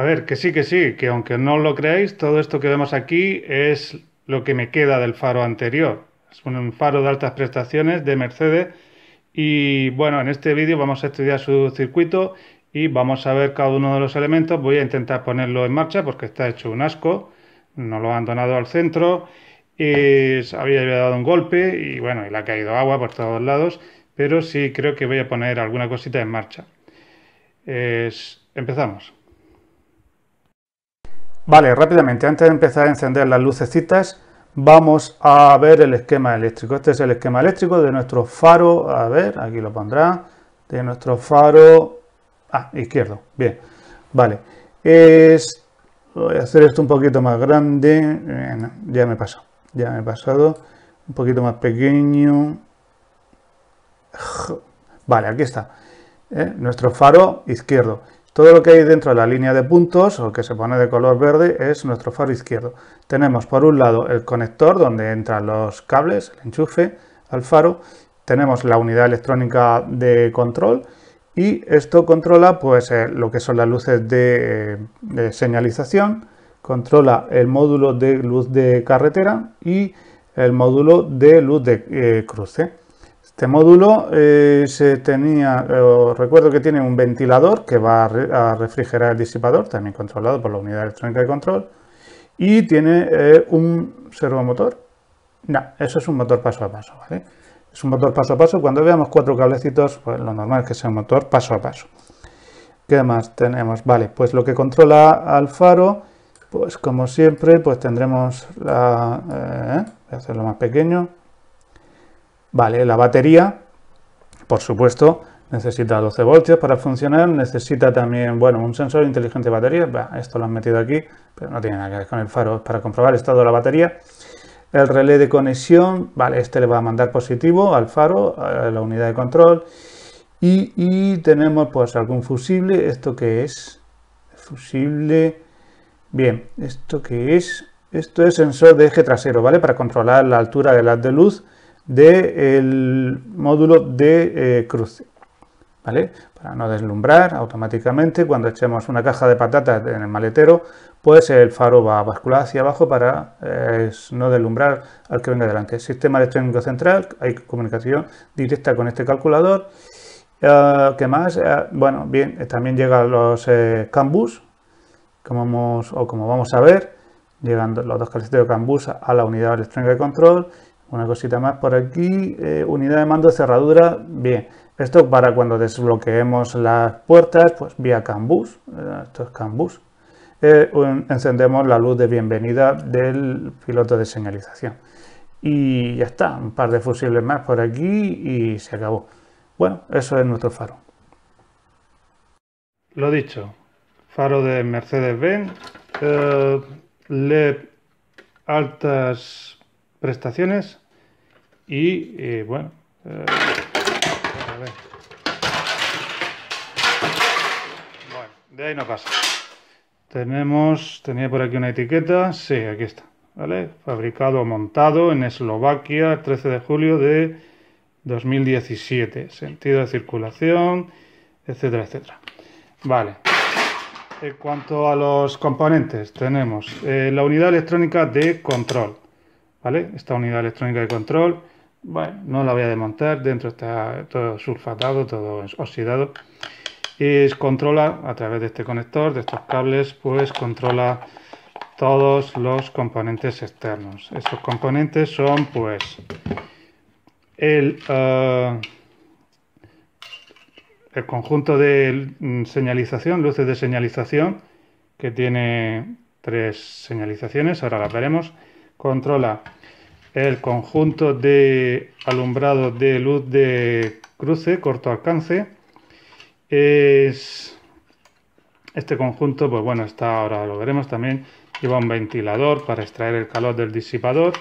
A ver, que sí, que sí, que aunque no lo creáis, todo esto que vemos aquí es lo que me queda del faro anterior. Es un faro de altas prestaciones de Mercedes y bueno, en este vídeo vamos a estudiar su circuito y vamos a ver cada uno de los elementos. Voy a intentar ponerlo en marcha porque está hecho un asco, no lo han donado al centro, y había dado un golpe y bueno, y le ha caído agua por todos lados, pero sí creo que voy a poner alguna cosita en marcha. Empezamos. Vale, rápidamente, antes de empezar a encender las lucecitas, vamos a ver el esquema eléctrico. Este es el esquema eléctrico de nuestro faro, a ver, aquí lo pondrá, de nuestro faro ah, izquierdo. Bien, vale. Es, voy a hacer esto un poquito más grande, eh, ya me pasó, ya me he pasado. Un poquito más pequeño. Vale, aquí está. Eh, nuestro faro izquierdo. Todo lo que hay dentro de la línea de puntos o que se pone de color verde es nuestro faro izquierdo. Tenemos por un lado el conector donde entran los cables, el enchufe al faro. Tenemos la unidad electrónica de control y esto controla pues eh, lo que son las luces eh, de, señalización, controla el módulo de luz de carretera y el módulo de luz de eh, cruce. Este módulo eh, se tenía, eh, recuerdo que tiene un ventilador que va a, refrigerar el disipador, también controlado por la unidad electrónica de control, y tiene eh, un servomotor. No, eso es un motor paso a paso, ¿vale? Es un motor paso a paso. Cuando veamos cuatro cablecitos, pues lo normal es que sea un motor paso a paso. ¿Qué más tenemos? Vale, pues lo que controla al faro, pues como siempre, pues tendremos la... voy a hacerlo más pequeño Vale, la batería, por supuesto, necesita 12 voltios para funcionar, necesita también, bueno, un sensor inteligente de batería, esto lo han metido aquí, pero no tiene nada que ver con el faro, para comprobar el estado de la batería. El relé de conexión, vale, este le va a mandar positivo al faro, a la unidad de control. Y, tenemos pues algún fusible, ¿esto que es? Fusible, bien, ¿esto que es? Esto es sensor de eje trasero, ¿vale? Para controlar la altura de haz de luz del módulo de eh, cruce. ¿Vale? Para no deslumbrar automáticamente, cuando echemos una caja de patatas en el maletero, pues el faro va a bascular hacia abajo para eh, no deslumbrar al que venga delante. Sistema electrónico central, hay comunicación directa con este calculador. Que ah, ¿Qué más? Ah, bueno, bien, también llegan los eh, como o como vamos a ver, llegan los dos calcetines de cambus a la unidad electrónica de control una cosita más por aquí, eh, unidad de mando, cerradura, bien. Esto para cuando desbloqueemos las puertas, pues vía CAN eh, esto es CANBUS. Eh, encendemos la luz de bienvenida del piloto de señalización. Y ya está, un par de fusibles más por aquí y se acabó. Bueno, eso es nuestro faro. Lo dicho, faro de Mercedes-Benz, LED altas prestaciones y eh, eh, bueno. de ahí no pasa. Tenemos, tenía por aquí una etiqueta, sí, aquí está, ¿vale? Fabricado montado en Eslovaquia, 13 de julio de 2017, sentido de circulación, etcétera, etcétera. Vale. En cuanto a los componentes, tenemos eh, la unidad electrónica de control, esta unidad electrónica de control, bueno, no la voy a desmontar, dentro está todo sulfatado, todo oxidado. Y controla a través de este conector, de estos cables, pues controla todos los componentes externos. Estos componentes son pues el, eh, el conjunto de señalización, luces de señalización, que tiene tres señalizaciones, ahora las veremos controla el conjunto de alumbrado de luz de cruce, corto alcance. este conjunto, pues bueno, está ahora lo veremos también. Lleva un ventilador para extraer el calor del disipador.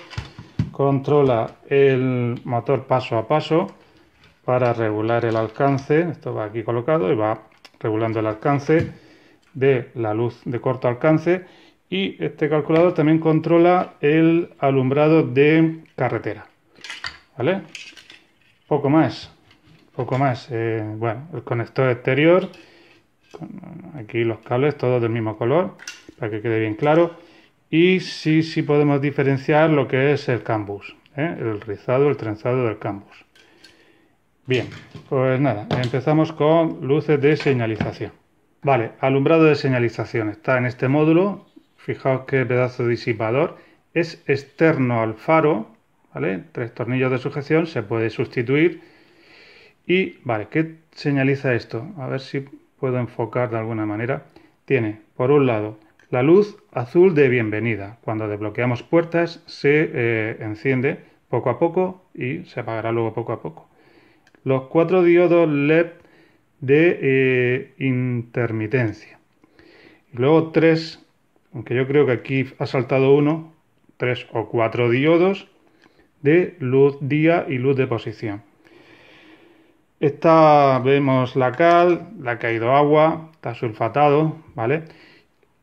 Controla el motor paso a paso para regular el alcance. Esto va aquí colocado y va regulando el alcance de la luz de corto alcance y este calculador también controla el alumbrado de carretera. ¿Vale? Poco más. Poco más. Eh, bueno, el conector exterior. Aquí los cables, todos del mismo color, para que quede bien claro. Y sí, sí podemos diferenciar lo que es el campus ¿eh? El rizado, el trenzado del campus Bien, pues nada, empezamos con luces de señalización. Vale, alumbrado de señalización. Está en este módulo, Fijaos el pedazo disipador. Es externo al faro, ¿vale? Tres tornillos de sujeción, se puede sustituir. Y, vale, ¿qué señaliza esto? A ver si puedo enfocar de alguna manera. Tiene, por un lado, la luz azul de bienvenida. Cuando desbloqueamos puertas se eh, enciende poco a poco y se apagará luego poco a poco. Los cuatro diodos LED de eh, intermitencia. Luego tres aunque yo creo que aquí ha saltado uno, tres o cuatro diodos de luz día y luz de posición. Esta vemos la cal, la ha caído agua, está sulfatado, ¿vale?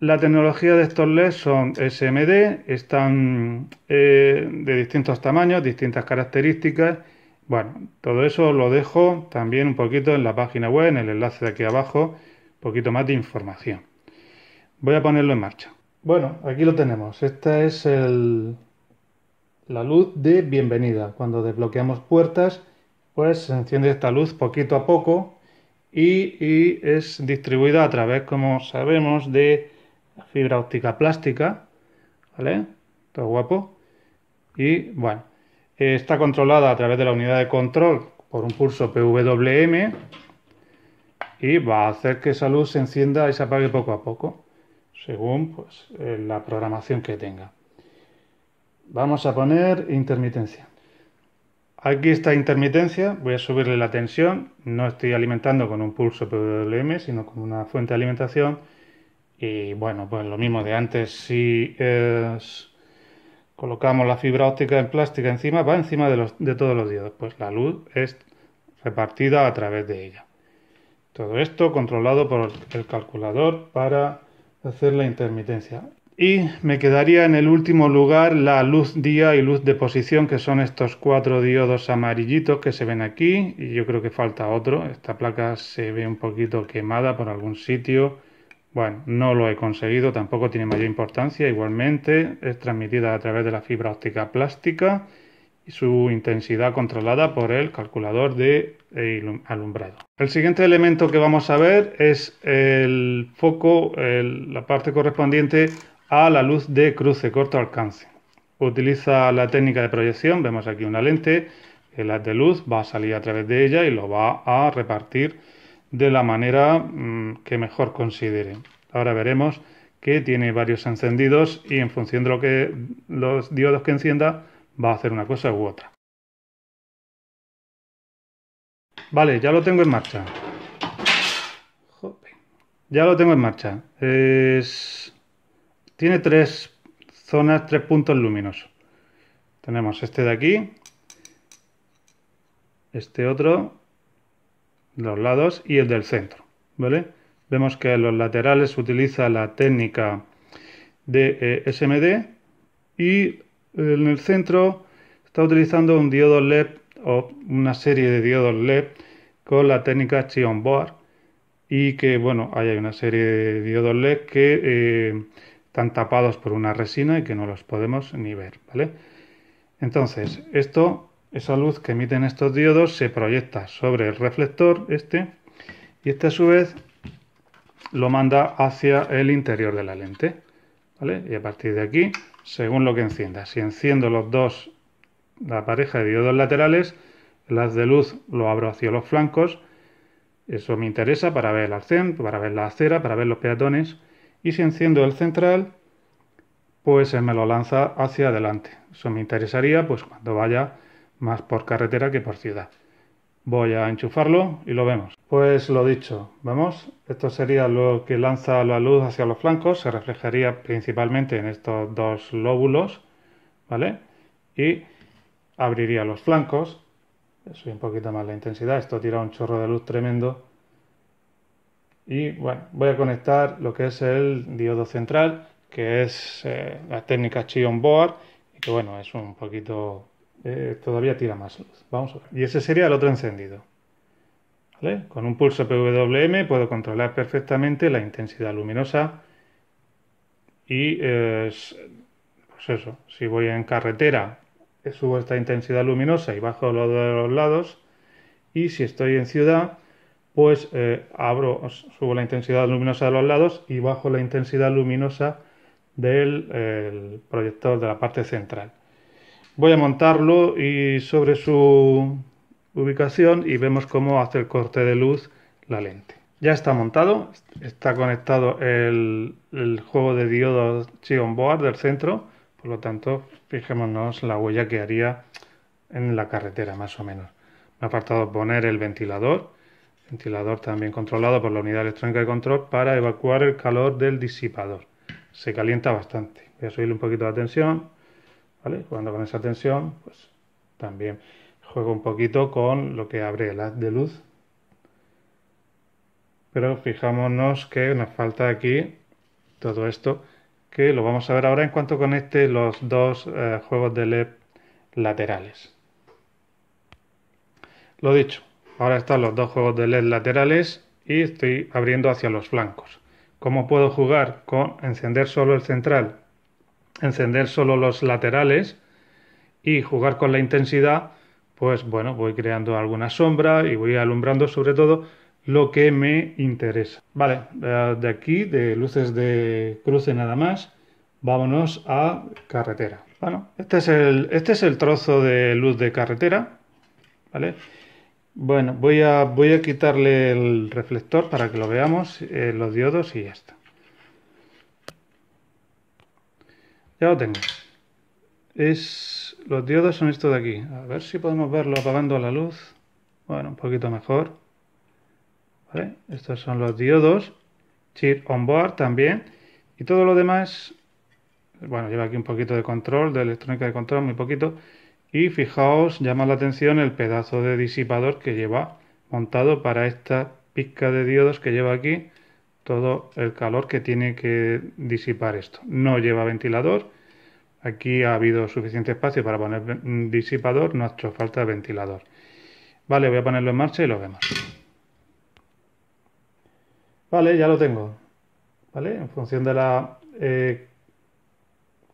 La tecnología de estos leds son SMD, están eh, de distintos tamaños, distintas características. Bueno, todo eso lo dejo también un poquito en la página web, en el enlace de aquí abajo, un poquito más de información. Voy a ponerlo en marcha. Bueno, aquí lo tenemos. Esta es la luz de bienvenida. Cuando desbloqueamos puertas, pues se enciende esta luz poquito a poco y, y es distribuida a través, como sabemos, de fibra óptica plástica. ¿Vale? Todo guapo. Y bueno, está controlada a través de la unidad de control por un pulso PWM y va a hacer que esa luz se encienda y se apague poco a poco según pues, eh, la programación que tenga. Vamos a poner intermitencia. Aquí está intermitencia, voy a subirle la tensión, no estoy alimentando con un pulso PWM, sino con una fuente de alimentación. Y bueno, pues lo mismo de antes, si colocamos la fibra óptica en plástica encima, va encima de, de todos los diodos, pues la luz es repartida a través de ella. Todo esto controlado por el calculador para hacer la intermitencia. Y me quedaría en el último lugar la luz día y luz de posición, que son estos cuatro diodos amarillitos que se ven aquí. Y yo creo que falta otro. Esta placa se ve un poquito quemada por algún sitio. Bueno, no lo he conseguido, tampoco tiene mayor importancia. Igualmente, es transmitida a través de la fibra óptica plástica y su intensidad controlada por el calculador de eh, alumbrado. El siguiente elemento que vamos a ver es el foco, la parte correspondiente a la luz de cruce corto alcance. Utiliza la técnica de proyección, vemos aquí una lente, el haz de luz va a salir a través de ella y lo va a repartir de la manera mm, que mejor considere. Ahora veremos que tiene varios encendidos y en función de lo que los diodos que encienda va a hacer una cosa u otra. Vale, ya lo tengo en marcha. Ya lo tengo en marcha. Es... Tiene tres zonas, tres puntos luminosos. Tenemos este de aquí, este otro, los lados y el del centro. ¿Vale? Vemos que en los laterales utiliza la técnica de eh, SMD y en el centro está utilizando un diodo LED o una serie de diodos LED con la técnica Chion Board y que bueno, hay una serie de diodos LED que eh, están tapados por una resina y que no los podemos ni ver, ¿vale? Entonces, esto, esa luz que emiten estos diodos se proyecta sobre el reflector este y este a su vez lo manda hacia el interior de la lente, ¿vale? Y a partir de aquí según lo que encienda. Si enciendo los dos, la pareja de diodos laterales, el haz de luz lo abro hacia los flancos. Eso me interesa para ver el arcén, para ver la acera, para ver los peatones. Y si enciendo el central, pues se me lo lanza hacia adelante. Eso me interesaría pues cuando vaya más por carretera que por ciudad. Voy a enchufarlo y lo vemos. Pues lo dicho, vamos, esto sería lo que lanza la luz hacia los flancos, se reflejaría principalmente en estos dos lóbulos, ¿vale? Y abriría los flancos, Soy un poquito más la intensidad, esto tira un chorro de luz tremendo. Y bueno, voy a conectar lo que es el diodo central, que es eh, la técnica Chion Board, y que bueno, es un poquito eh, todavía tira más luz. Vamos Y ese sería el otro encendido. Con un pulso PWM puedo controlar perfectamente la intensidad luminosa y eh, pues eso, si voy en carretera eh, subo esta intensidad luminosa y bajo los de los lados y si estoy en ciudad pues abro, subo la intensidad luminosa de los lados y bajo la intensidad luminosa del proyector de la parte central. Voy a montarlo y sobre su ubicación y vemos cómo hace el corte de luz la lente. Ya está montado, está conectado el, juego de diodos Chion Board del centro, por lo tanto, fijémonos la huella que haría en la carretera más o menos. Me ha faltado poner el ventilador, ventilador también controlado por la unidad electrónica de control para evacuar el calor del disipador. Se calienta bastante. Voy a subirle un poquito de tensión, Jugando con esa tensión, pues también juego un poquito con lo que abre el haz de luz. Pero fijámonos que nos falta aquí todo esto, que lo vamos a ver ahora en cuanto conecte los dos eh, juegos de LED laterales. Lo dicho, ahora están los dos juegos de LED laterales y estoy abriendo hacia los flancos. ¿Cómo puedo jugar con encender solo el central? encender solo los laterales y jugar con la intensidad, pues bueno, voy creando alguna sombra y voy alumbrando sobre todo lo que me interesa. Vale, eh, de aquí, de luces de cruce nada más, vámonos a carretera. Bueno, este es el, este es el trozo de luz de carretera, ¿vale? Bueno, voy a, voy a quitarle el reflector para que lo veamos, eh, los diodos y ya está. Ya lo tengo. Es, los diodos son estos de aquí. A ver si podemos verlo apagando la luz. Bueno, un poquito mejor. Estos son los diodos. Chip on board también. Y todo lo demás, bueno, lleva aquí un poquito de control, de electrónica de control, muy poquito. Y fijaos, llama la atención el pedazo de disipador que lleva montado para esta pizca de diodos que lleva aquí. Todo el calor que tiene que disipar esto. No lleva ventilador Aquí ha habido suficiente espacio para poner disipador, no ha hecho falta ventilador. Vale, voy a ponerlo en marcha y lo vemos. Vale, ya lo tengo. ¿Vale? En función de la eh,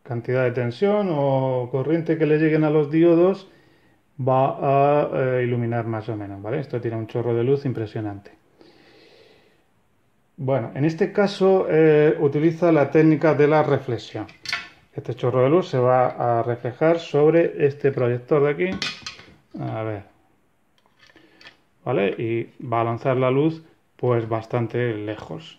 cantidad de tensión o corriente que le lleguen a los diodos, va a eh, iluminar más o menos, ¿vale? Esto tiene un chorro de luz impresionante. Bueno, en este caso eh, utiliza la técnica de la reflexión este chorro de luz se va a reflejar sobre este proyector de aquí. A ver. ¿Vale? Y va a lanzar la luz pues bastante lejos.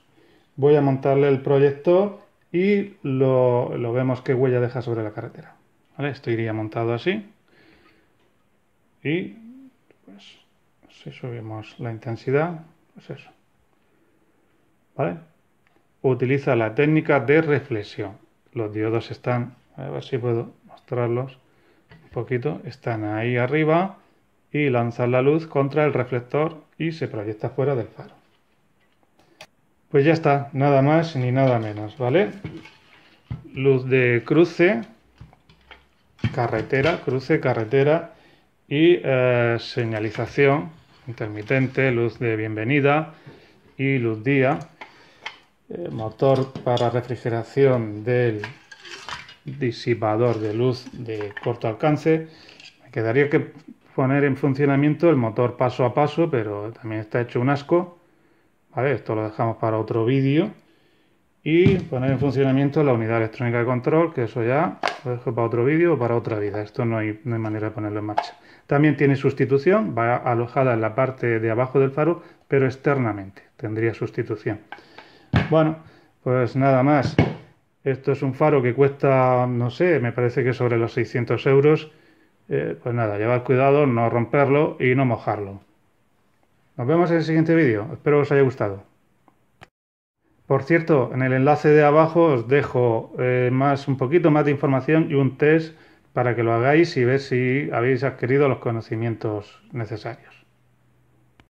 Voy a montarle el proyector y lo, vemos qué huella deja sobre la carretera. ¿Vale? Esto iría montado así. Y pues si subimos la intensidad, pues eso. ¿Vale? Utiliza la técnica de reflexión. Los diodos están, a ver si puedo mostrarlos un poquito, están ahí arriba y lanzan la luz contra el reflector y se proyecta fuera del faro. Pues ya está, nada más ni nada menos, ¿vale? Luz de cruce, carretera, cruce, carretera y eh, señalización intermitente, luz de bienvenida y luz día eh, motor para refrigeración del disipador de luz de corto alcance. Me quedaría que poner en funcionamiento el motor paso a paso, pero también está hecho un asco. esto lo dejamos para otro vídeo. Y poner en funcionamiento la unidad electrónica de control, que eso ya lo dejo para otro vídeo o para otra vida. Esto no hay manera de ponerlo en marcha. También tiene sustitución, va alojada en la parte de abajo del faro, pero externamente tendría sustitución. Bueno, pues nada más. Esto es un faro que cuesta, no sé, me parece que sobre los 600 euros. Eh, pues nada, llevar cuidado, no romperlo y no mojarlo. Nos vemos en el siguiente vídeo. Espero que os haya gustado. Por cierto, en el enlace de abajo os dejo eh, más un poquito más de información y un test para que lo hagáis y ver si habéis adquirido los conocimientos necesarios.